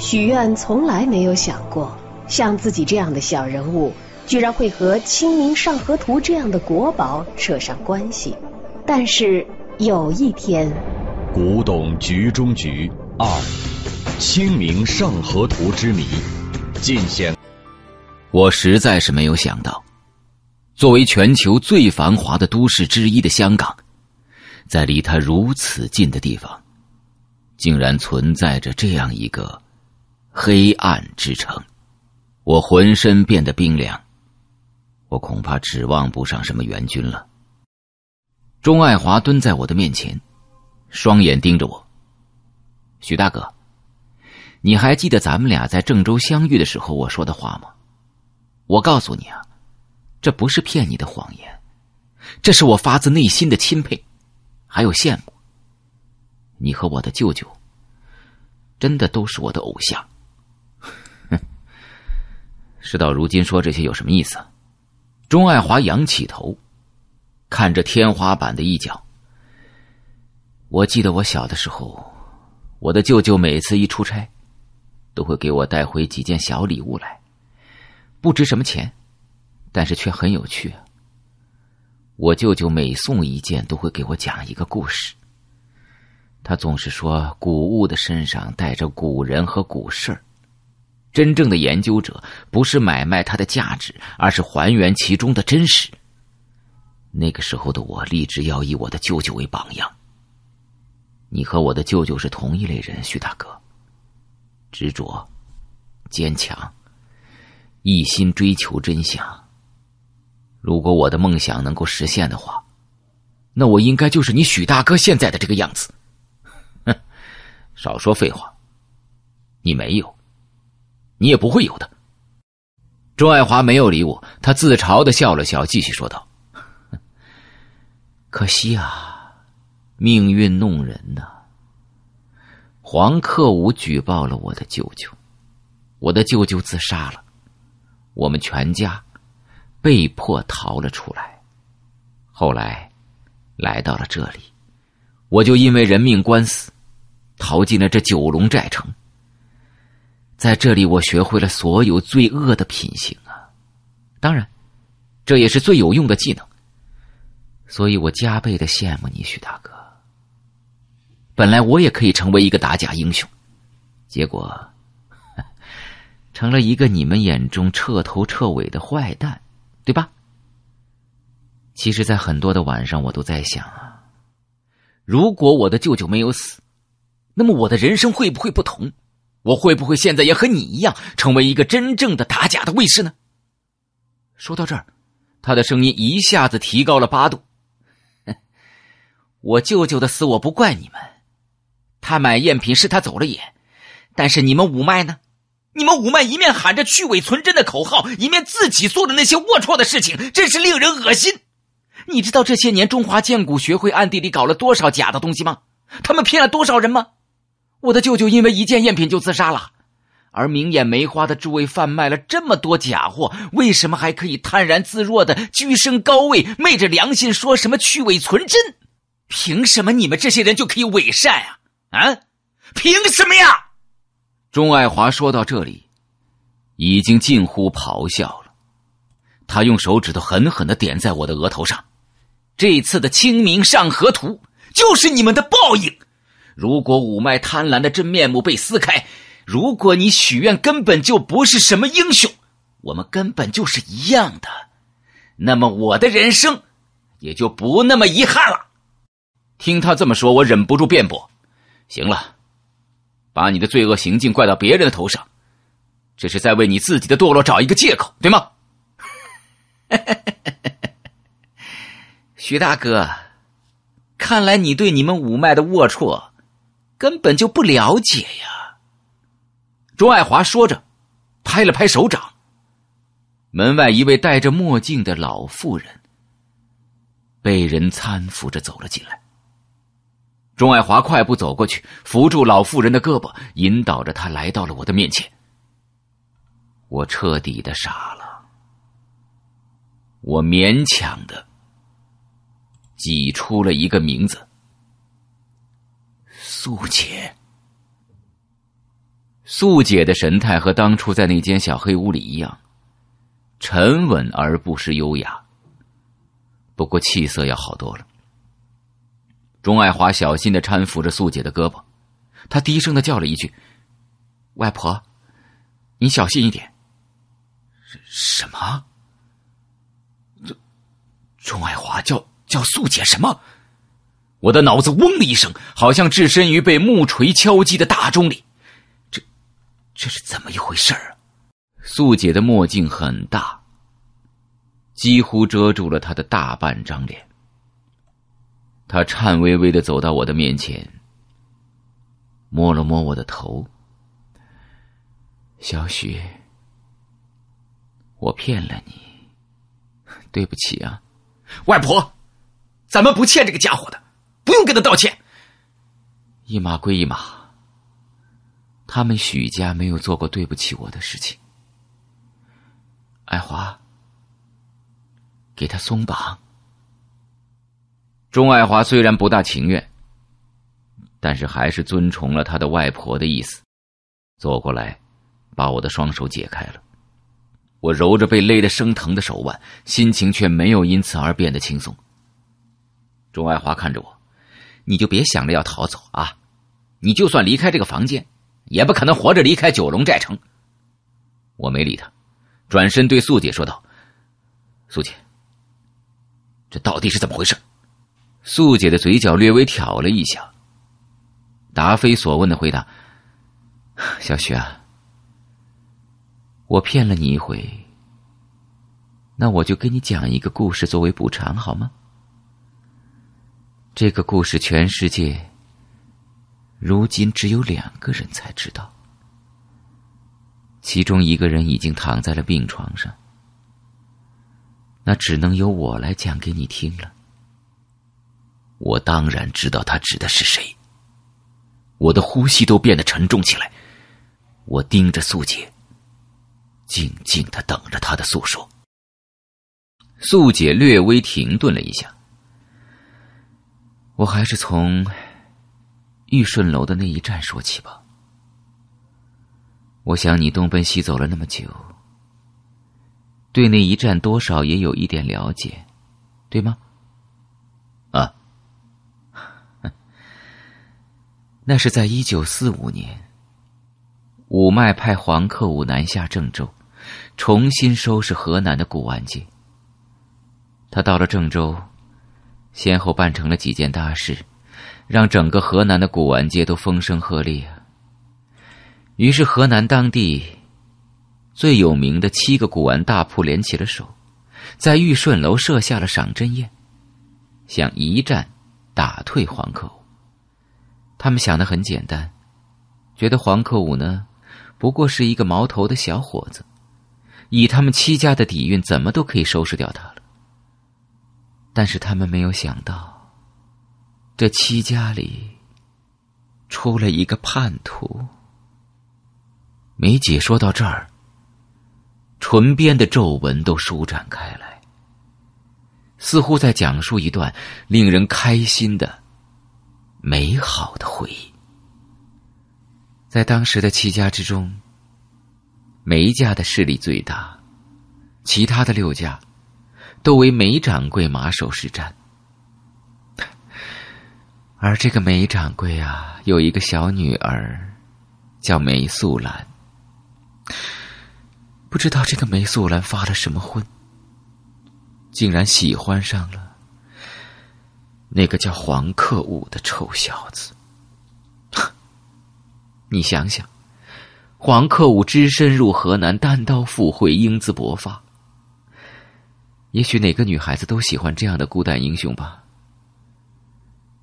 许愿从来没有想过，像自己这样的小人物，居然会和《清明上河图》这样的国宝扯上关系。但是有一天，古董局中局二《清明上河图之谜》尽显。我实在是没有想到，作为全球最繁华的都市之一的香港，在离它如此近的地方，竟然存在着这样一个。黑暗之城，我浑身变得冰凉，我恐怕指望不上什么援军了。钟爱华蹲在我的面前，双眼盯着我。许大哥，你还记得咱们俩在郑州相遇的时候我说的话吗？我告诉你啊，这不是骗你的谎言，这是我发自内心的钦佩，还有羡慕。你和我的舅舅，真的都是我的偶像。事到如今，说这些有什么意思？钟爱华仰起头，看着天花板的一角。我记得我小的时候，我的舅舅每次一出差，都会给我带回几件小礼物来，不值什么钱，但是却很有趣。我舅舅每送一件，都会给我讲一个故事。他总是说，古物的身上带着古人和古事儿。真正的研究者不是买卖它的价值，而是还原其中的真实。那个时候的我，立志要以我的舅舅为榜样。你和我的舅舅是同一类人，徐大哥，执着、坚强，一心追求真相。如果我的梦想能够实现的话，那我应该就是你许大哥现在的这个样子。哼，少说废话，你没有。你也不会有的。周爱华没有理我，他自嘲的笑了笑，继续说道：“可惜啊，命运弄人呐。黄克武举报了我的舅舅，我的舅舅自杀了，我们全家被迫逃了出来。后来，来到了这里，我就因为人命官司，逃进了这九龙寨城。”在这里，我学会了所有罪恶的品行啊！当然，这也是最有用的技能。所以我加倍的羡慕你，许大哥。本来我也可以成为一个打假英雄，结果 成了一个你们眼中彻头彻尾的坏蛋，对吧？其实，在很多的晚上，我都在想啊，如果我的舅舅没有死，那么我的人生会不会不同？我会不会现在也和你一样，成为一个真正的打假的卫士呢？说到这儿，他的声音一下子提高了八度。我舅舅的死，我不怪你们，他买赝品是他走了眼。但是你们五脉呢？你们五脉一面喊着去伪存真的口号，一面自己做的那些龌龊的事情，真是令人恶心。你知道这些年中华剑骨学会暗地里搞了多少假的东西吗？他们骗了多少人吗？我的舅舅因为一件赝品就自杀了，而明眼梅花的诸位贩卖了这么多假货，为什么还可以泰然自若的居身高位，昧着良心说什么去伪存真？凭什么你们这些人就可以伪善啊？啊，凭什么呀？钟爱华说到这里，已经近乎咆哮了，他用手指头狠狠的点在我的额头上，这次的《清明上河图》就是你们的报应。如果五脉贪婪的真面目被撕开，如果你许愿根本就不是什么英雄，我们根本就是一样的，那么我的人生也就不那么遗憾了。听他这么说，我忍不住辩驳：“行了，把你的罪恶行径怪到别人的头上，这是在为你自己的堕落找一个借口，对吗？” 徐大哥，看来你对你们五脉的龌龊。根本就不了解呀！钟爱华说着，拍了拍手掌。门外一位戴着墨镜的老妇人被人搀扶着走了进来。钟爱华快步走过去，扶住老妇人的胳膊，引导着她来到了我的面前。我彻底的傻了，我勉强的挤出了一个名字。素姐，素姐的神态和当初在那间小黑屋里一样，沉稳而不失优雅。不过气色要好多了。钟爱华小心的搀扶着素姐的胳膊，他低声的叫了一句：“外婆，你小心一点。”什么？钟钟爱华叫叫素姐什么？我的脑子“嗡”的一声，好像置身于被木锤敲击的大钟里。这，这是怎么一回事啊？素姐的墨镜很大，几乎遮住了她的大半张脸。她颤巍巍的走到我的面前，摸了摸我的头：“小雪，我骗了你，对不起啊。”外婆，咱们不欠这个家伙的。不用跟他道歉，一码归一码。他们许家没有做过对不起我的事情。爱华，给他松绑。钟爱华虽然不大情愿，但是还是遵从了他的外婆的意思，走过来把我的双手解开了。我揉着被勒得生疼的手腕，心情却没有因此而变得轻松。钟爱华看着我。你就别想着要逃走啊！你就算离开这个房间，也不可能活着离开九龙寨城。我没理他，转身对素姐说道：“素姐，这到底是怎么回事？”素姐的嘴角略微挑了一下，答非所问的回答：“小徐啊，我骗了你一回，那我就给你讲一个故事作为补偿，好吗？”这个故事，全世界如今只有两个人才知道。其中一个人已经躺在了病床上，那只能由我来讲给你听了。我当然知道他指的是谁。我的呼吸都变得沉重起来，我盯着素姐，静静的等着她的诉说。素姐略微停顿了一下。我还是从玉顺楼的那一战说起吧。我想你东奔西走了那么久，对那一战多少也有一点了解，对吗？啊，那是在一九四五年，五脉派黄克武南下郑州，重新收拾河南的古玩界。他到了郑州。先后办成了几件大事，让整个河南的古玩界都风声鹤唳。啊。于是，河南当地最有名的七个古玩大铺联起了手，在玉顺楼设下了赏珍宴，想一战打退黄克武。他们想的很简单，觉得黄克武呢，不过是一个毛头的小伙子，以他们七家的底蕴，怎么都可以收拾掉他。但是他们没有想到，这七家里出了一个叛徒。梅姐说到这儿，唇边的皱纹都舒展开来，似乎在讲述一段令人开心的、美好的回忆。在当时的七家之中，梅家的势力最大，其他的六家。都为梅掌柜马首是瞻，而这个梅掌柜啊，有一个小女儿，叫梅素兰。不知道这个梅素兰发了什么昏，竟然喜欢上了那个叫黄克武的臭小子。你想想，黄克武只身入河南，单刀赴会，英姿勃发。也许哪个女孩子都喜欢这样的孤单英雄吧。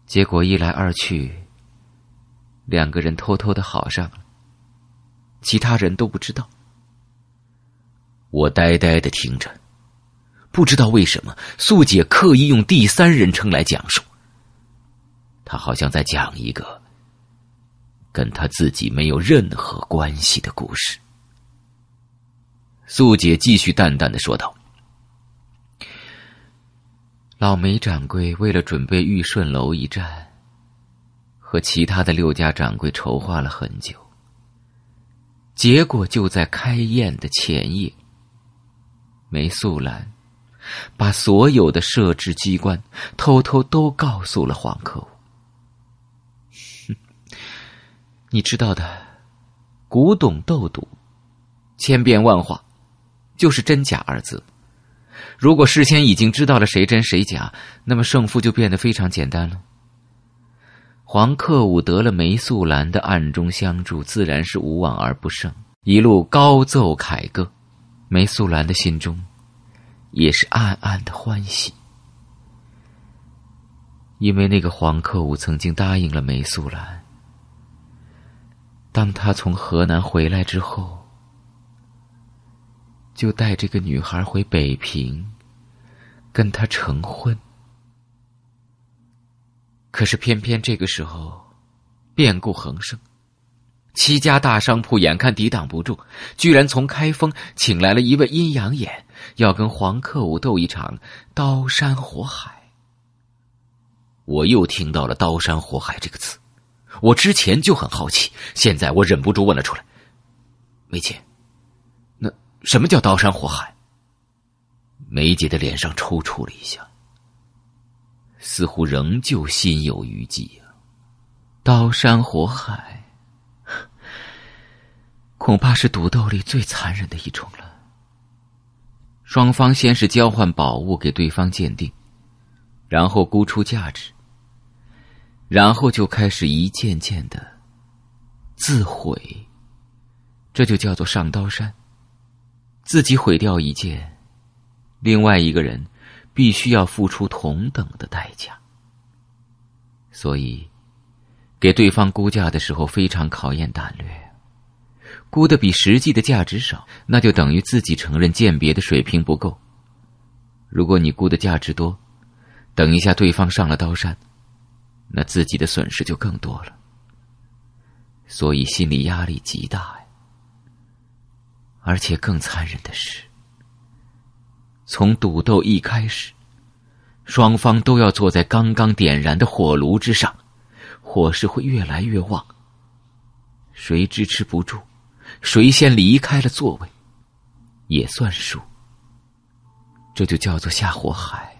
结果一来二去，两个人偷偷的好上了，其他人都不知道。我呆呆的听着，不知道为什么素姐刻意用第三人称来讲述，她好像在讲一个跟她自己没有任何关系的故事。素姐继续淡淡的说道。老梅掌柜为了准备玉顺楼一战，和其他的六家掌柜筹划了很久。结果就在开宴的前夜，梅素兰把所有的设置机关偷偷都告诉了黄克武。你知道的，古董斗赌，千变万化，就是真假二字。如果事先已经知道了谁真谁假，那么胜负就变得非常简单了。黄克武得了梅素兰的暗中相助，自然是无往而不胜，一路高奏凯歌。梅素兰的心中，也是暗暗的欢喜，因为那个黄克武曾经答应了梅素兰，当他从河南回来之后。就带这个女孩回北平，跟她成婚。可是偏偏这个时候，变故横生，七家大商铺眼看抵挡不住，居然从开封请来了一位阴阳眼，要跟黄克武斗一场刀山火海。我又听到了“刀山火海”这个词，我之前就很好奇，现在我忍不住问了出来：“梅姐。”什么叫刀山火海？梅姐的脸上抽搐了一下，似乎仍旧心有余悸。刀山火海，恐怕是赌斗里最残忍的一种了。双方先是交换宝物给对方鉴定，然后估出价值，然后就开始一件件的自毁，这就叫做上刀山。自己毁掉一件，另外一个人必须要付出同等的代价。所以，给对方估价的时候非常考验胆略。估的比实际的价值少，那就等于自己承认鉴别的水平不够。如果你估的价值多，等一下对方上了刀山，那自己的损失就更多了。所以心理压力极大。而且更残忍的是，从赌斗一开始，双方都要坐在刚刚点燃的火炉之上，火势会越来越旺。谁支持不住，谁先离开了座位，也算输。这就叫做下火海。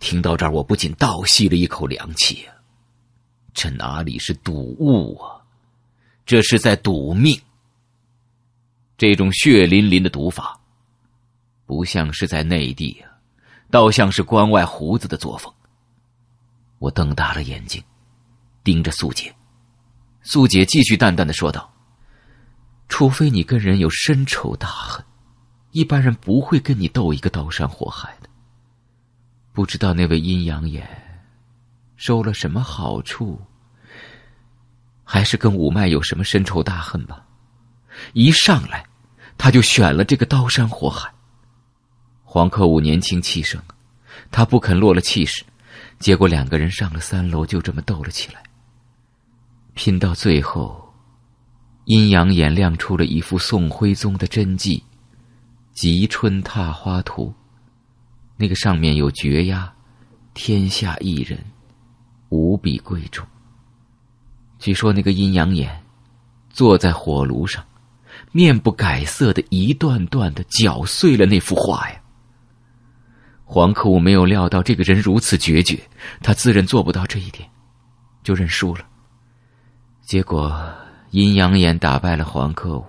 听到这儿，我不仅倒吸了一口凉气，这哪里是赌物啊，这是在赌命。这种血淋淋的毒法，不像是在内地啊，倒像是关外胡子的作风。我瞪大了眼睛，盯着素姐。素姐继续淡淡的说道：“除非你跟人有深仇大恨，一般人不会跟你斗一个刀山火海的。不知道那位阴阳眼收了什么好处，还是跟五脉有什么深仇大恨吧。”一上来，他就选了这个刀山火海。黄克武年轻气盛，他不肯落了气势，结果两个人上了三楼，就这么斗了起来。拼到最后，阴阳眼亮出了一幅宋徽宗的真迹《吉春踏花图》，那个上面有绝押，天下一人，无比贵重。据说那个阴阳眼，坐在火炉上。面不改色的一段段的搅碎了那幅画呀。黄克武没有料到这个人如此决绝，他自认做不到这一点，就认输了。结果，阴阳眼打败了黄克武，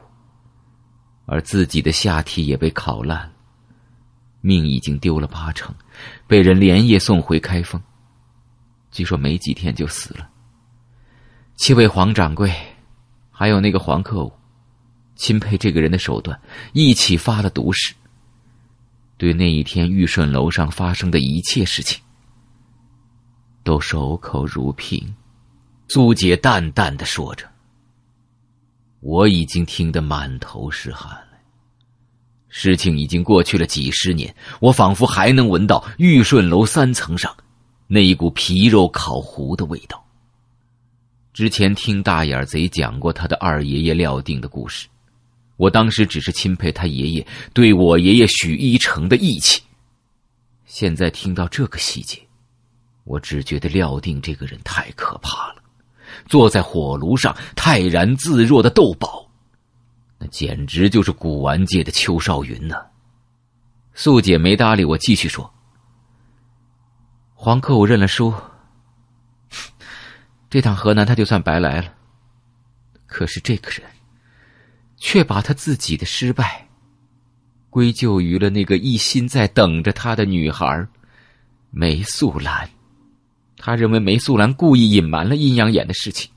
而自己的下体也被烤烂了，命已经丢了八成，被人连夜送回开封。据说没几天就死了。七位黄掌柜，还有那个黄克武。钦佩这个人的手段，一起发了毒誓，对那一天玉顺楼上发生的一切事情都守口如瓶。苏姐淡淡的说着，我已经听得满头是汗了。事情已经过去了几十年，我仿佛还能闻到玉顺楼三层上那一股皮肉烤糊的味道。之前听大眼贼讲过他的二爷爷料定的故事。我当时只是钦佩他爷爷对我爷爷许一成的义气，现在听到这个细节，我只觉得料定这个人太可怕了。坐在火炉上泰然自若的豆宝，那简直就是古玩界的邱少云呢。素姐没搭理我，继续说：“黄克，武认了输，这趟河南他就算白来了。可是这个人。”却把他自己的失败归咎于了那个一心在等着他的女孩梅素兰，他认为梅素兰故意隐瞒了阴阳眼的事情，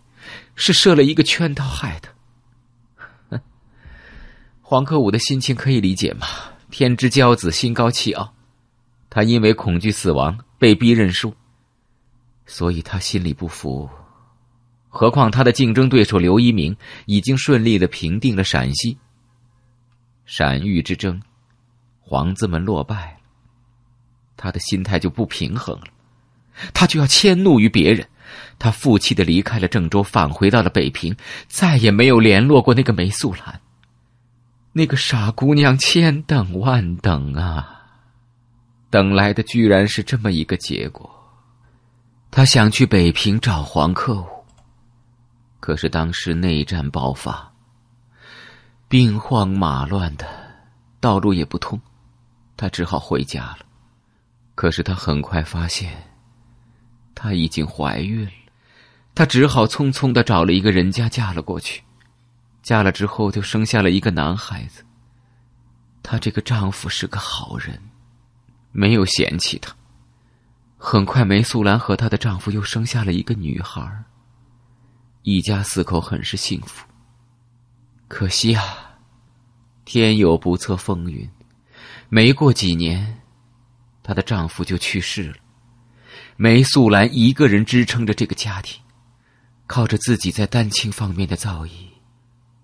是设了一个圈套害他。黄克武的心情可以理解嘛？天之骄子，心高气傲，他因为恐惧死亡被逼认输，所以他心里不服。何况他的竞争对手刘一鸣已经顺利的平定了陕西。陕豫之争，皇子们落败了，他的心态就不平衡了，他就要迁怒于别人，他负气的离开了郑州，返回到了北平，再也没有联络过那个梅素兰。那个傻姑娘千等万等啊，等来的居然是这么一个结果。他想去北平找黄克武。可是当时内战爆发，兵荒马乱的，道路也不通，她只好回家了。可是她很快发现，她已经怀孕了，她只好匆匆的找了一个人家嫁了过去。嫁了之后就生下了一个男孩子。她这个丈夫是个好人，没有嫌弃她。很快，梅素兰和她的丈夫又生下了一个女孩一家四口很是幸福，可惜啊，天有不测风云，没过几年，她的丈夫就去世了。梅素兰一个人支撑着这个家庭，靠着自己在丹青方面的造诣，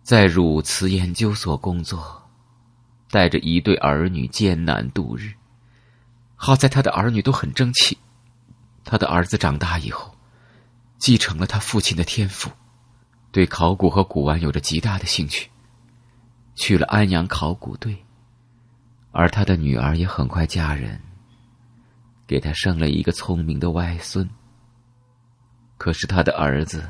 在汝瓷研究所工作，带着一对儿女艰难度日。好在她的儿女都很争气，她的儿子长大以后。继承了他父亲的天赋，对考古和古玩有着极大的兴趣，去了安阳考古队。而他的女儿也很快嫁人，给他生了一个聪明的外孙。可是他的儿子，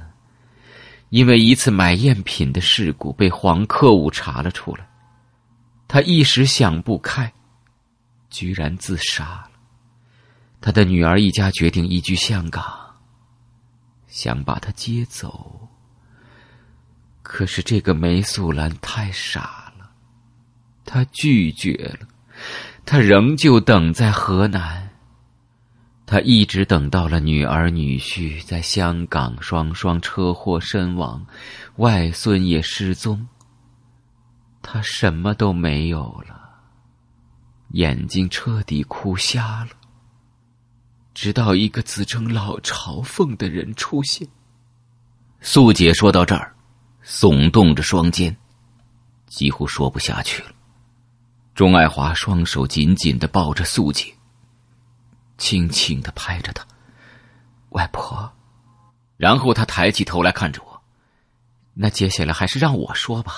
因为一次买赝品的事故被黄克武查了出来，他一时想不开，居然自杀了。他的女儿一家决定移居香港。想把她接走，可是这个梅素兰太傻了，她拒绝了。她仍旧等在河南，她一直等到了女儿女婿在香港双双车祸身亡，外孙也失踪。她什么都没有了，眼睛彻底哭瞎了。直到一个自称老朝奉的人出现，素姐说到这儿，耸动着双肩，几乎说不下去了。钟爱华双手紧紧的抱着素姐，轻轻的拍着她，外婆。然后他抬起头来看着我，那接下来还是让我说吧。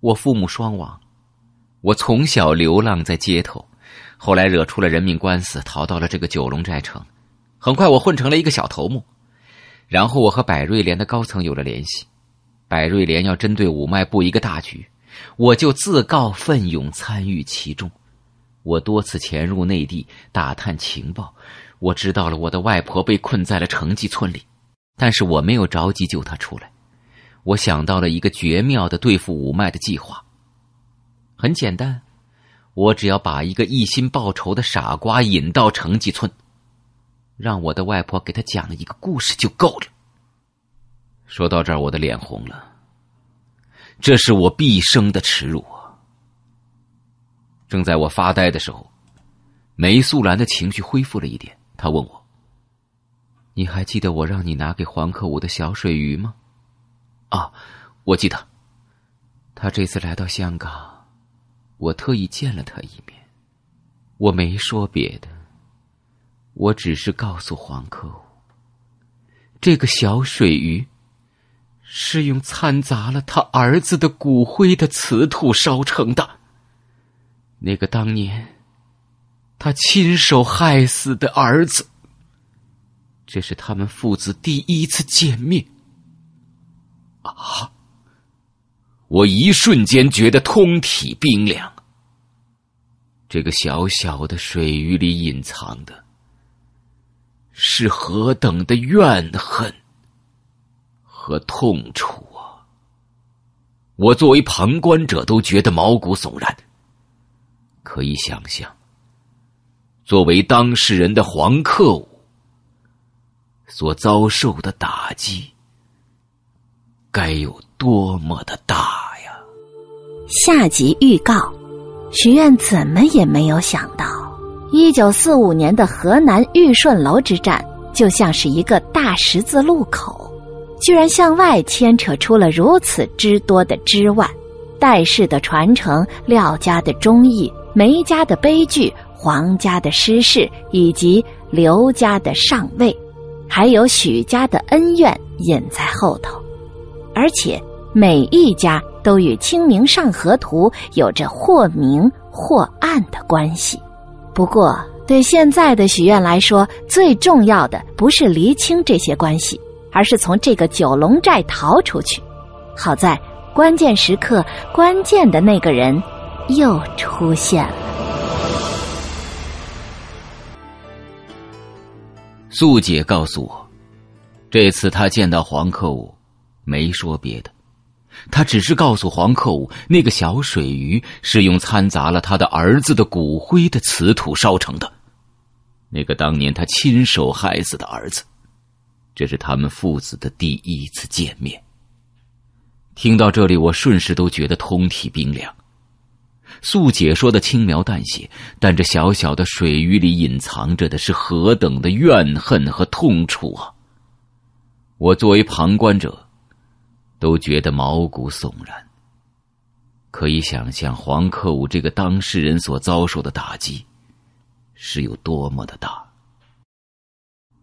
我父母双亡，我从小流浪在街头。后来惹出了人命官司，逃到了这个九龙寨城。很快，我混成了一个小头目。然后，我和百瑞莲的高层有了联系。百瑞莲要针对五脉布一个大局，我就自告奋勇参与其中。我多次潜入内地打探情报，我知道了我的外婆被困在了城际村里，但是我没有着急救她出来。我想到了一个绝妙的对付五脉的计划，很简单。我只要把一个一心报仇的傻瓜引到城记村，让我的外婆给他讲一个故事就够了。说到这儿，我的脸红了，这是我毕生的耻辱啊！正在我发呆的时候，梅素兰的情绪恢复了一点，她问我：“你还记得我让你拿给黄克武的小水鱼吗？”“啊，我记得。”他这次来到香港。我特意见了他一面，我没说别的，我只是告诉黄克武，这个小水鱼是用掺杂了他儿子的骨灰的瓷土烧成的，那个当年他亲手害死的儿子，这是他们父子第一次见面啊。我一瞬间觉得通体冰凉，这个小小的水域里隐藏的是何等的怨恨和痛楚啊！我作为旁观者都觉得毛骨悚然。可以想象，作为当事人的黄克武所遭受的打击，该有多么的大。下集预告：许愿怎么也没有想到，一九四五年的河南玉顺楼之战就像是一个大十字路口，居然向外牵扯出了如此之多的之外，戴氏的传承、廖家的忠义、梅家的悲剧、黄家的失势以及刘家的上位，还有许家的恩怨隐在后头，而且每一家。都与《清明上河图》有着或明或暗的关系。不过，对现在的许愿来说，最重要的不是厘清这些关系，而是从这个九龙寨逃出去。好在关键时刻，关键的那个人又出现了。素姐告诉我，这次她见到黄克武，没说别的。他只是告诉黄克武，那个小水鱼是用掺杂了他的儿子的骨灰的瓷土烧成的，那个当年他亲手害死的儿子。这是他们父子的第一次见面。听到这里，我瞬时都觉得通体冰凉。素解说的轻描淡写，但这小小的水鱼里隐藏着的是何等的怨恨和痛楚啊！我作为旁观者。都觉得毛骨悚然，可以想象黄克武这个当事人所遭受的打击是有多么的大。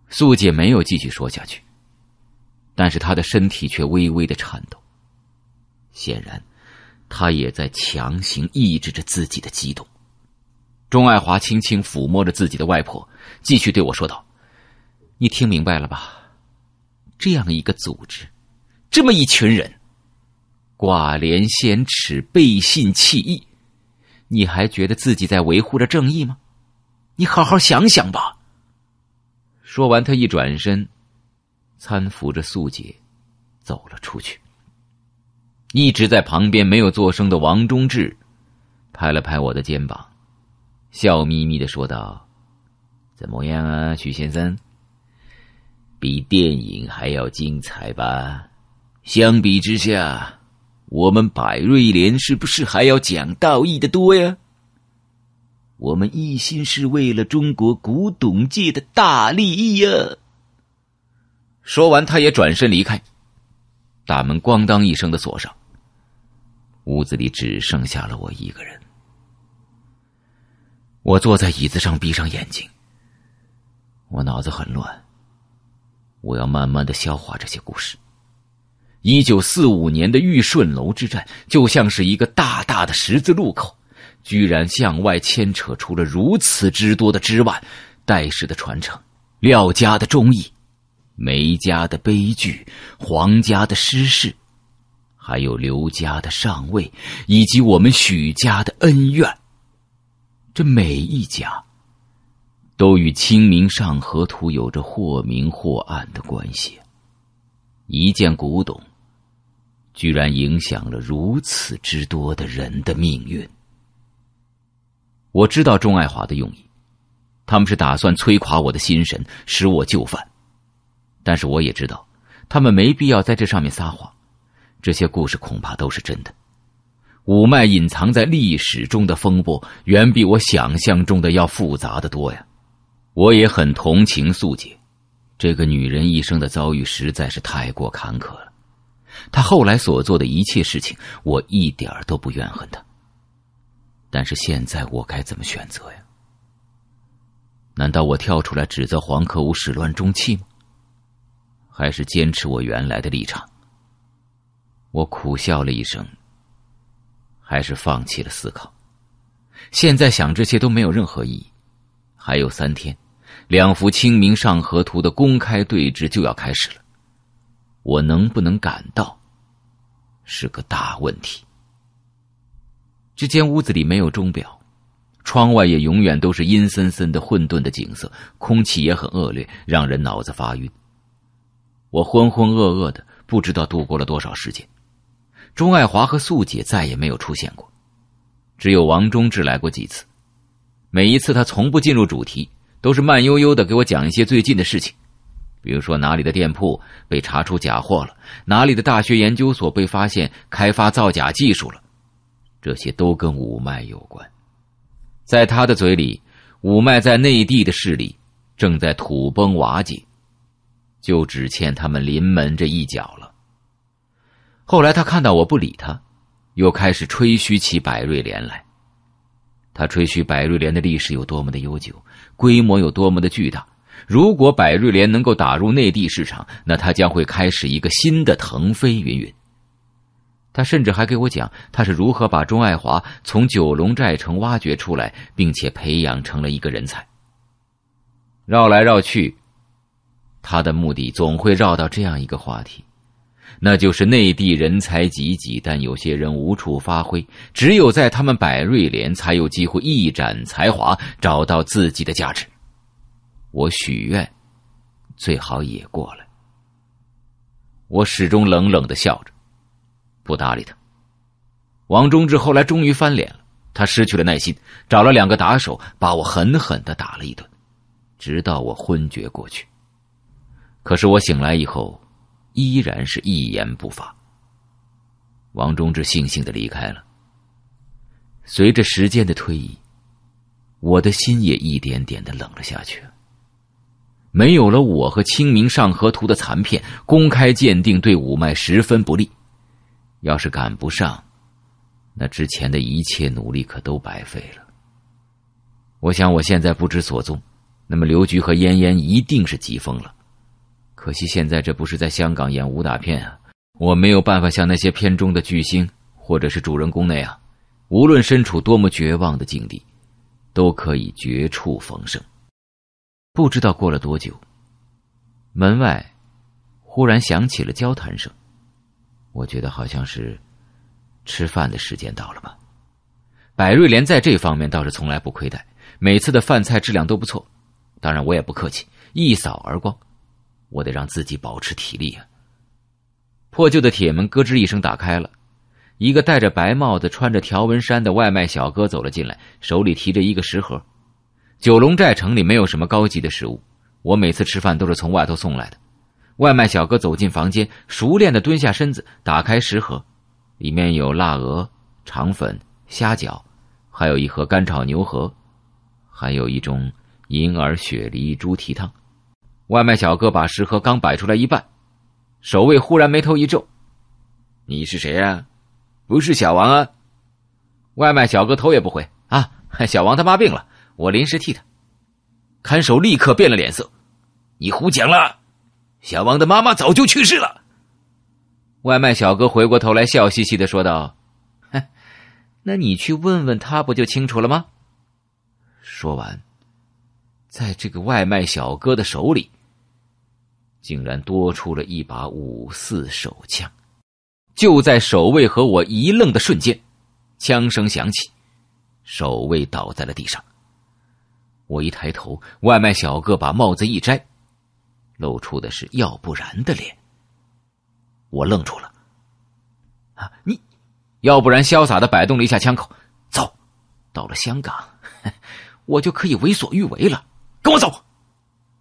素姐没有继续说下去，但是她的身体却微微的颤抖，显然她也在强行抑制着自己的激动。钟爱华轻轻抚摸着自己的外婆，继续对我说道：“你听明白了吧？这样一个组织。”这么一群人，寡廉鲜耻、背信弃义，你还觉得自己在维护着正义吗？你好好想想吧。说完，他一转身，搀扶着素姐走了出去。一直在旁边没有作声的王中志，拍了拍我的肩膀，笑眯眯的说道：“怎么样啊，许先生？比电影还要精彩吧？”相比之下，我们百瑞莲是不是还要讲道义的多呀？我们一心是为了中国古董界的大利益呀。说完，他也转身离开，大门咣当一声的锁上。屋子里只剩下了我一个人。我坐在椅子上，闭上眼睛。我脑子很乱，我要慢慢的消化这些故事。一九四五年的玉顺楼之战，就像是一个大大的十字路口，居然向外牵扯出了如此之多的之外，戴氏的传承，廖家的忠义，梅家的悲剧，黄家的失势，还有刘家的上位，以及我们许家的恩怨。这每一家，都与《清明上河图》有着或明或暗的关系。一件古董。居然影响了如此之多的人的命运。我知道钟爱华的用意，他们是打算摧垮我的心神，使我就范。但是我也知道，他们没必要在这上面撒谎。这些故事恐怕都是真的。五脉隐藏在历史中的风波，远比我想象中的要复杂的多呀。我也很同情素姐，这个女人一生的遭遇实在是太过坎坷了。他后来所做的一切事情，我一点都不怨恨他。但是现在我该怎么选择呀？难道我跳出来指责黄克武始乱终弃吗？还是坚持我原来的立场？我苦笑了一声，还是放弃了思考。现在想这些都没有任何意义。还有三天，两幅《清明上河图》的公开对峙就要开始了，我能不能赶到？是个大问题。这间屋子里没有钟表，窗外也永远都是阴森森的、混沌的景色，空气也很恶劣，让人脑子发晕。我浑浑噩噩的，不知道度过了多少时间。钟爱华和素姐再也没有出现过，只有王忠志来过几次。每一次他从不进入主题，都是慢悠悠的给我讲一些最近的事情。比如说哪里的店铺被查出假货了，哪里的大学研究所被发现开发造假技术了，这些都跟五脉有关。在他的嘴里，五脉在内地的势力正在土崩瓦解，就只欠他们临门这一脚了。后来他看到我不理他，又开始吹嘘起百瑞莲来。他吹嘘百瑞莲的历史有多么的悠久，规模有多么的巨大。如果百瑞莲能够打入内地市场，那他将会开始一个新的腾飞。云云，他甚至还给我讲他是如何把钟爱华从九龙寨城挖掘出来，并且培养成了一个人才。绕来绕去，他的目的总会绕到这样一个话题，那就是内地人才济济，但有些人无处发挥，只有在他们百瑞莲才有机会一展才华，找到自己的价值。我许愿，最好也过来。我始终冷冷的笑着，不搭理他。王忠志后来终于翻脸了，他失去了耐心，找了两个打手，把我狠狠的打了一顿，直到我昏厥过去。可是我醒来以后，依然是一言不发。王忠志悻悻的离开了。随着时间的推移，我的心也一点点的冷了下去。没有了我和《清明上河图》的残片，公开鉴定对五脉十分不利。要是赶不上，那之前的一切努力可都白费了。我想，我现在不知所踪，那么刘局和嫣嫣一定是急疯了。可惜现在这不是在香港演武打片啊，我没有办法像那些片中的巨星或者是主人公那样，无论身处多么绝望的境地，都可以绝处逢生。不知道过了多久，门外忽然响起了交谈声。我觉得好像是吃饭的时间到了吧。百瑞莲在这方面倒是从来不亏待，每次的饭菜质量都不错。当然我也不客气，一扫而光。我得让自己保持体力啊。破旧的铁门咯吱一声打开了，一个戴着白帽子、穿着条纹衫的外卖小哥走了进来，手里提着一个食盒。九龙寨城里没有什么高级的食物，我每次吃饭都是从外头送来的。外卖小哥走进房间，熟练地蹲下身子，打开食盒，里面有腊鹅、肠粉、虾饺，还有一盒干炒牛河，还有一种银耳雪梨猪蹄汤。外卖小哥把食盒刚摆出来一半，守卫忽然眉头一皱：“你是谁呀？不是小王啊？”外卖小哥头也不回：“啊，小王他妈病了。”我临时替他，看守立刻变了脸色。你胡讲了，小王的妈妈早就去世了。外卖小哥回过头来笑嘻嘻的说道：“哎，那你去问问他不就清楚了吗？”说完，在这个外卖小哥的手里，竟然多出了一把五四手枪。就在守卫和我一愣的瞬间，枪声响起，守卫倒在了地上。我一抬头，外卖小哥把帽子一摘，露出的是要不然的脸。我愣住了。啊，你，要不然潇洒的摆动了一下枪口，走，到了香港，我就可以为所欲为了。跟我走！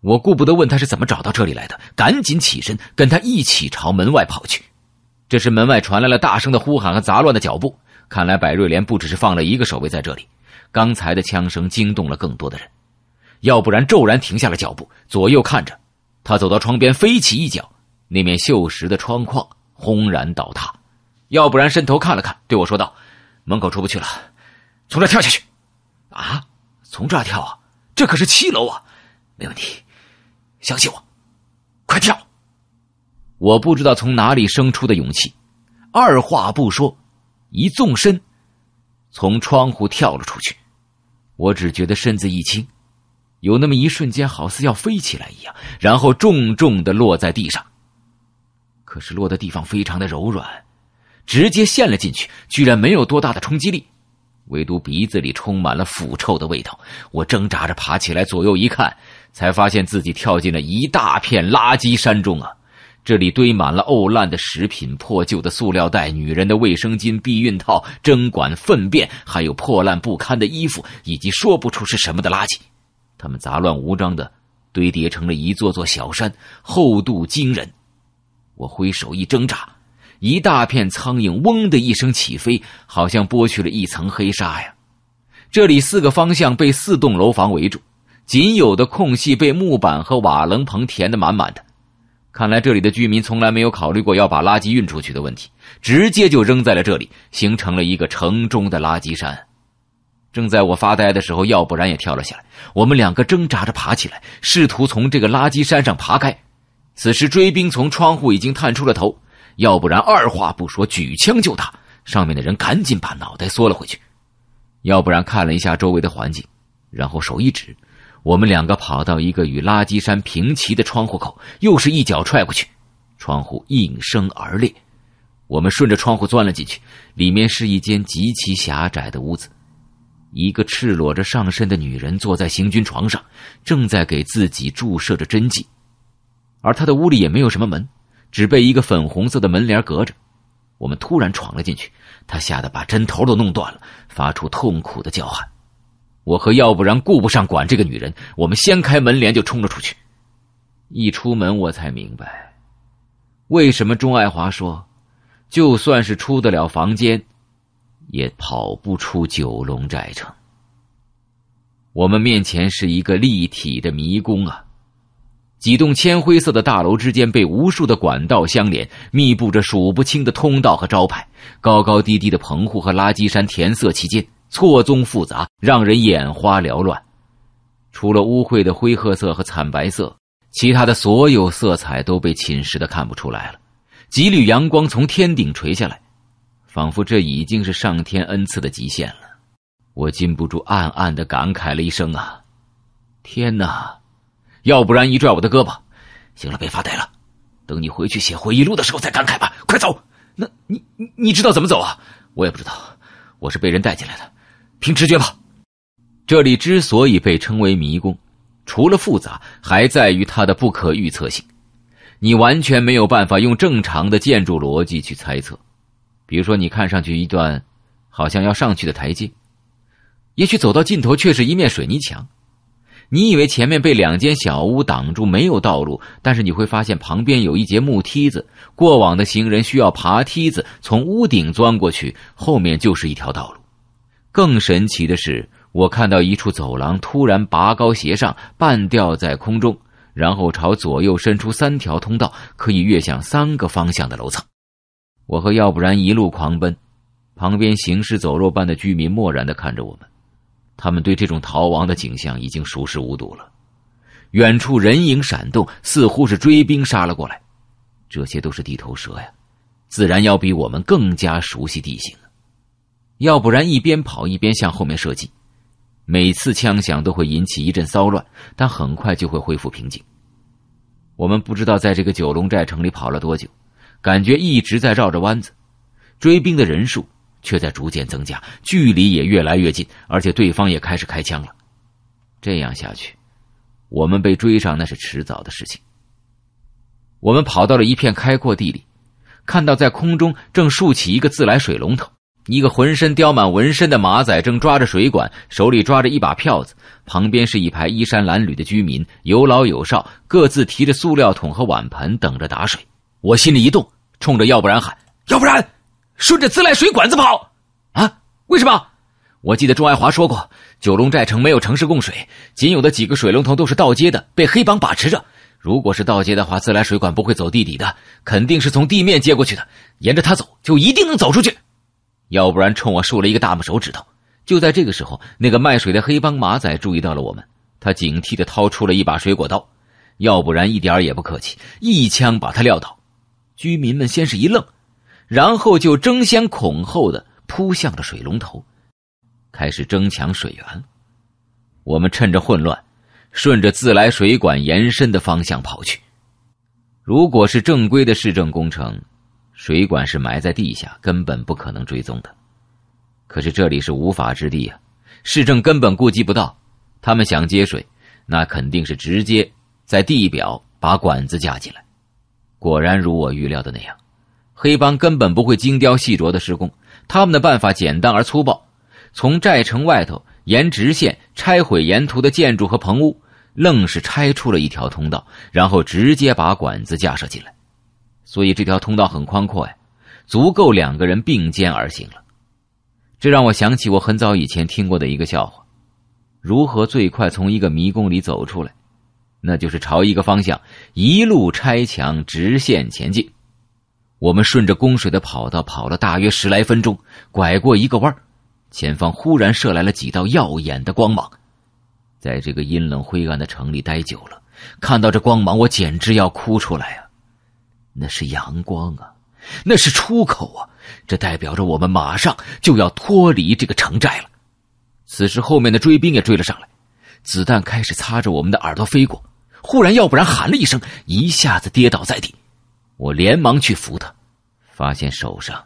我顾不得问他是怎么找到这里来的，赶紧起身跟他一起朝门外跑去。这时门外传来了大声的呼喊和杂乱的脚步，看来百瑞莲不只是放了一个守卫在这里。刚才的枪声惊动了更多的人，要不然骤然停下了脚步，左右看着，他走到窗边，飞起一脚，那面锈蚀的窗框轰然倒塌，要不然伸头看了看，对我说道：“门口出不去了，从这跳下去。”啊，从这跳啊？这可是七楼啊！没问题，相信我，快跳！我不知道从哪里生出的勇气，二话不说，一纵身，从窗户跳了出去。我只觉得身子一轻，有那么一瞬间好似要飞起来一样，然后重重的落在地上。可是落的地方非常的柔软，直接陷了进去，居然没有多大的冲击力，唯独鼻子里充满了腐臭的味道。我挣扎着爬起来，左右一看，才发现自己跳进了一大片垃圾山中啊！这里堆满了沤烂的食品、破旧的塑料袋、女人的卫生巾、避孕套、针管、粪便，还有破烂不堪的衣服以及说不出是什么的垃圾。他们杂乱无章的堆叠成了一座座小山，厚度惊人。我挥手一挣扎，一大片苍蝇“嗡”的一声起飞，好像剥去了一层黑纱呀。这里四个方向被四栋楼房围住，仅有的空隙被木板和瓦楞棚填得满满的。看来这里的居民从来没有考虑过要把垃圾运出去的问题，直接就扔在了这里，形成了一个城中的垃圾山。正在我发呆的时候，要不然也跳了下来。我们两个挣扎着爬起来，试图从这个垃圾山上爬开。此时追兵从窗户已经探出了头，要不然二话不说举枪就打。上面的人赶紧把脑袋缩了回去。要不然看了一下周围的环境，然后手一指。我们两个跑到一个与垃圾山平齐的窗户口，又是一脚踹过去，窗户应声而裂。我们顺着窗户钻了进去，里面是一间极其狭窄的屋子。一个赤裸着上身的女人坐在行军床上，正在给自己注射着针剂，而她的屋里也没有什么门，只被一个粉红色的门帘隔着。我们突然闯了进去，她吓得把针头都弄断了，发出痛苦的叫喊。我和要不然顾不上管这个女人，我们掀开门帘就冲了出去。一出门，我才明白，为什么钟爱华说，就算是出得了房间，也跑不出九龙寨城。我们面前是一个立体的迷宫啊！几栋铅灰色的大楼之间被无数的管道相连，密布着数不清的通道和招牌，高高低低的棚户和垃圾山填塞其间。错综复杂，让人眼花缭乱。除了污秽的灰褐色和惨白色，其他的所有色彩都被侵蚀的看不出来了。几缕阳光从天顶垂下来，仿佛这已经是上天恩赐的极限了。我禁不住暗暗的感慨了一声啊！天哪！要不然一拽我的胳膊。行了，别发呆了，等你回去写回忆录的时候再感慨吧。快走！那你你知道怎么走啊？我也不知道，我是被人带进来的。凭直觉吧。这里之所以被称为迷宫，除了复杂，还在于它的不可预测性。你完全没有办法用正常的建筑逻辑去猜测。比如说，你看上去一段好像要上去的台阶，也许走到尽头却是一面水泥墙。你以为前面被两间小屋挡住没有道路，但是你会发现旁边有一节木梯子，过往的行人需要爬梯子从屋顶钻过去，后面就是一条道路。更神奇的是，我看到一处走廊突然拔高斜上，半吊在空中，然后朝左右伸出三条通道，可以越向三个方向的楼层。我和要不然一路狂奔，旁边行尸走肉般的居民漠然的看着我们，他们对这种逃亡的景象已经熟视无睹了。远处人影闪动，似乎是追兵杀了过来，这些都是地头蛇呀，自然要比我们更加熟悉地形。要不然，一边跑一边向后面射击，每次枪响都会引起一阵骚乱，但很快就会恢复平静。我们不知道在这个九龙寨城里跑了多久，感觉一直在绕着弯子，追兵的人数却在逐渐增加，距离也越来越近，而且对方也开始开枪了。这样下去，我们被追上那是迟早的事情。我们跑到了一片开阔地里，看到在空中正竖起一个自来水龙头。一个浑身雕满纹身的马仔正抓着水管，手里抓着一把票子。旁边是一排衣衫褴褛的居民，有老有少，各自提着塑料桶和碗盆等着打水。我心里一动，冲着要不然喊：“要不然，顺着自来水管子跑啊！为什么？”我记得钟爱华说过，九龙寨城没有城市供水，仅有的几个水龙头都是倒接的，被黑帮把持着。如果是倒接的话，自来水管不会走地底的，肯定是从地面接过去的。沿着它走，就一定能走出去。要不然，冲我竖了一个大拇手指头。就在这个时候，那个卖水的黑帮马仔注意到了我们，他警惕的掏出了一把水果刀，要不然，一点也不客气，一枪把他撂倒。居民们先是一愣，然后就争先恐后的扑向了水龙头，开始争抢水源。我们趁着混乱，顺着自来水管延伸的方向跑去。如果是正规的市政工程。水管是埋在地下，根本不可能追踪的。可是这里是无法之地呀，市政根本顾及不到。他们想接水，那肯定是直接在地表把管子架起来。果然如我预料的那样，黑帮根本不会精雕细琢的施工，他们的办法简单而粗暴，从寨城外头沿直线拆毁沿途的建筑和棚屋，愣是拆出了一条通道，然后直接把管子架设进来。所以这条通道很宽阔呀，足够两个人并肩而行了。这让我想起我很早以前听过的一个笑话：如何最快从一个迷宫里走出来？那就是朝一个方向一路拆墙，直线前进。我们顺着供水的跑道跑了大约十来分钟，拐过一个弯前方忽然射来了几道耀眼的光芒。在这个阴冷灰暗的城里待久了，看到这光芒，我简直要哭出来啊！那是阳光啊，那是出口啊！这代表着我们马上就要脱离这个城寨了。此时，后面的追兵也追了上来，子弹开始擦着我们的耳朵飞过。忽然，要不然喊了一声，一下子跌倒在地。我连忙去扶他，发现手上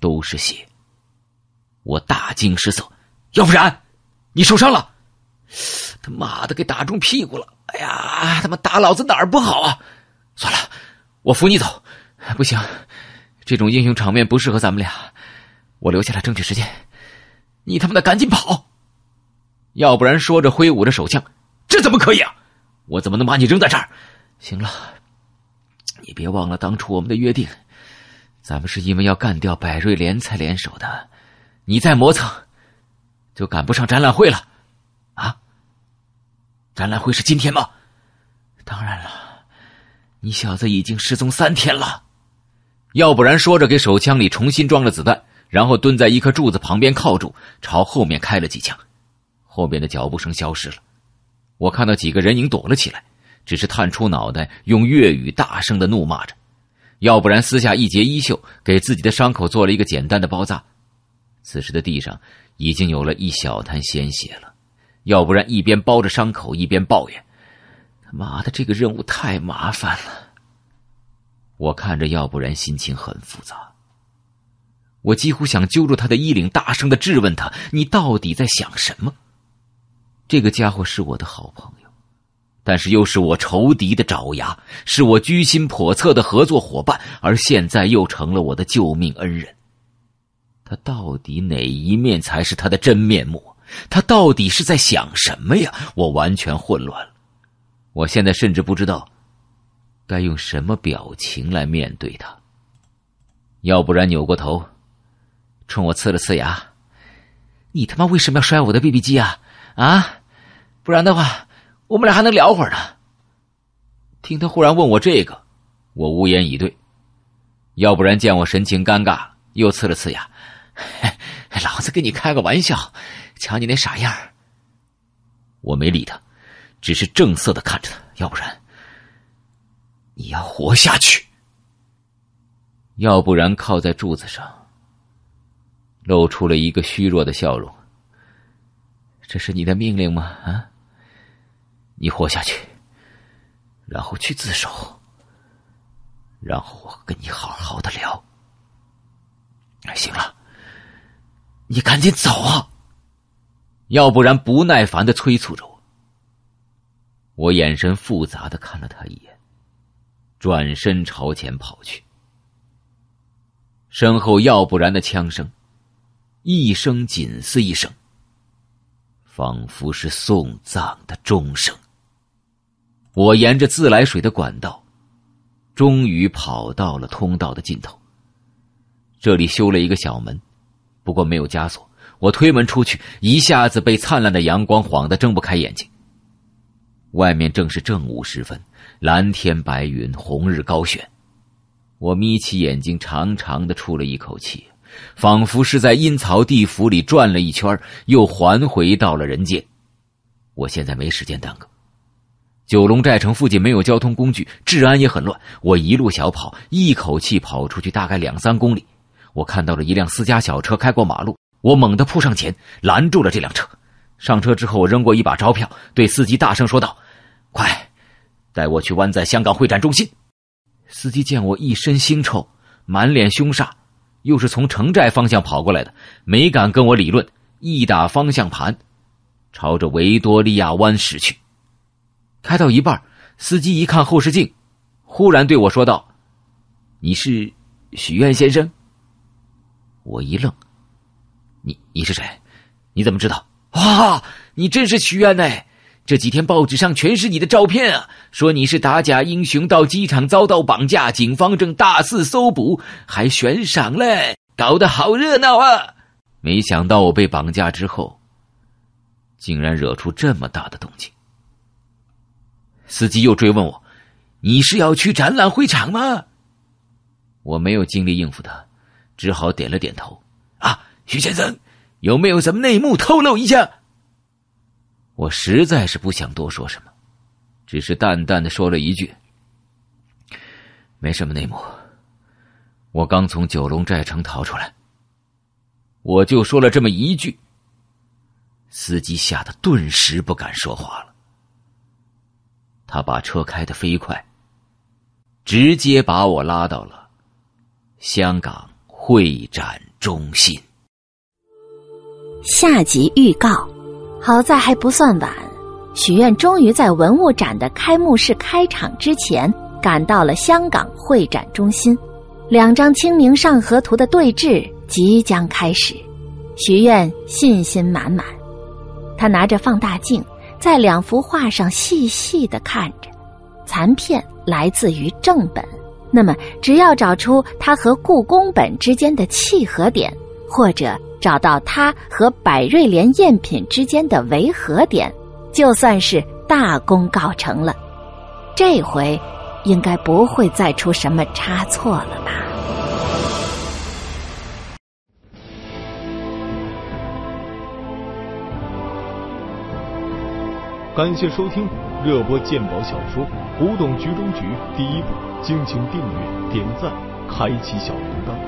都是血。我大惊失色：“要不然，你受伤了？他妈的，给打中屁股了！哎呀，他妈打老子哪儿不好啊？算了。”我扶你走，不行，这种英雄场面不适合咱们俩。我留下来争取时间，你他妈的赶紧跑！要不然说着挥舞着手枪，这怎么可以啊？我怎么能把你扔在这儿？行了，你别忘了当初我们的约定，咱们是因为要干掉百瑞莲才联手的。你再磨蹭，就赶不上展览会了。啊，展览会是今天吗？当然了。你小子已经失踪三天了，要不然说着给手枪里重新装了子弹，然后蹲在一颗柱子旁边靠住，朝后面开了几枪，后边的脚步声消失了，我看到几个人影躲了起来，只是探出脑袋用粤语大声的怒骂着，要不然撕下一截衣袖给自己的伤口做了一个简单的包扎，此时的地上已经有了一小滩鲜血了，要不然一边包着伤口一边抱怨。妈的，这个任务太麻烦了。我看着，要不然心情很复杂。我几乎想揪住他的衣领，大声的质问他：“你到底在想什么？”这个家伙是我的好朋友，但是又是我仇敌的爪牙，是我居心叵测的合作伙伴，而现在又成了我的救命恩人。他到底哪一面才是他的真面目？他到底是在想什么呀？我完全混乱了。我现在甚至不知道该用什么表情来面对他，要不然扭过头冲我呲了呲牙：“你他妈为什么要摔我的 BB 机啊？啊？不然的话，我们俩还能聊会儿呢。”听他忽然问我这个，我无言以对。要不然见我神情尴尬，又呲了呲牙：“ 老子跟你开个玩笑，瞧你那傻样我没理他。只是正色的看着他，要不然，你要活下去，要不然靠在柱子上，露出了一个虚弱的笑容。这是你的命令吗？啊，你活下去，然后去自首，然后我跟你好好的聊。行了，你赶紧走啊，要不然不耐烦的催促着。我。我眼神复杂的看了他一眼，转身朝前跑去。身后要不然的枪声，一声紧似一声，仿佛是送葬的钟声。我沿着自来水的管道，终于跑到了通道的尽头。这里修了一个小门，不过没有枷锁。我推门出去，一下子被灿烂的阳光晃得睁不开眼睛。外面正是正午时分，蓝天白云，红日高悬。我眯起眼睛，长长的出了一口气，仿佛是在阴曹地府里转了一圈，又还回到了人间。我现在没时间耽搁。九龙寨城附近没有交通工具，治安也很乱。我一路小跑，一口气跑出去大概两三公里。我看到了一辆私家小车开过马路，我猛地扑上前，拦住了这辆车。上车之后，我扔过一把钞票，对司机大声说道。快，带我去湾仔香港会展中心。司机见我一身腥臭，满脸凶煞，又是从城寨方向跑过来的，没敢跟我理论，一打方向盘，朝着维多利亚湾驶去。开到一半，司机一看后视镜，忽然对我说道：“你是许愿先生？”我一愣：“你你是谁？你怎么知道？”“哇，你真是许愿呢！”这几天报纸上全是你的照片啊！说你是打假英雄，到机场遭到绑架，警方正大肆搜捕，还悬赏嘞，搞得好热闹啊！没想到我被绑架之后，竟然惹出这么大的动静。司机又追问我：“你是要去展览会场吗？”我没有精力应付他，只好点了点头。啊，徐先生，有没有什么内幕透露一下？我实在是不想多说什么，只是淡淡的说了一句：“没什么内幕。”我刚从九龙寨城逃出来，我就说了这么一句。司机吓得顿时不敢说话了，他把车开得飞快，直接把我拉到了香港会展中心。下集预告。好在还不算晚，许愿终于在文物展的开幕式开场之前赶到了香港会展中心。两张《清明上河图》的对峙即将开始，许愿信心满满。他拿着放大镜，在两幅画上细细的看着。残片来自于正本，那么只要找出它和故宫本之间的契合点，或者。找到他和百瑞莲赝品之间的违和点，就算是大功告成了。这回应该不会再出什么差错了吧？感谢收听热播鉴宝小说《古董局中局》第一部，敬请订阅、点赞、开启小铃铛。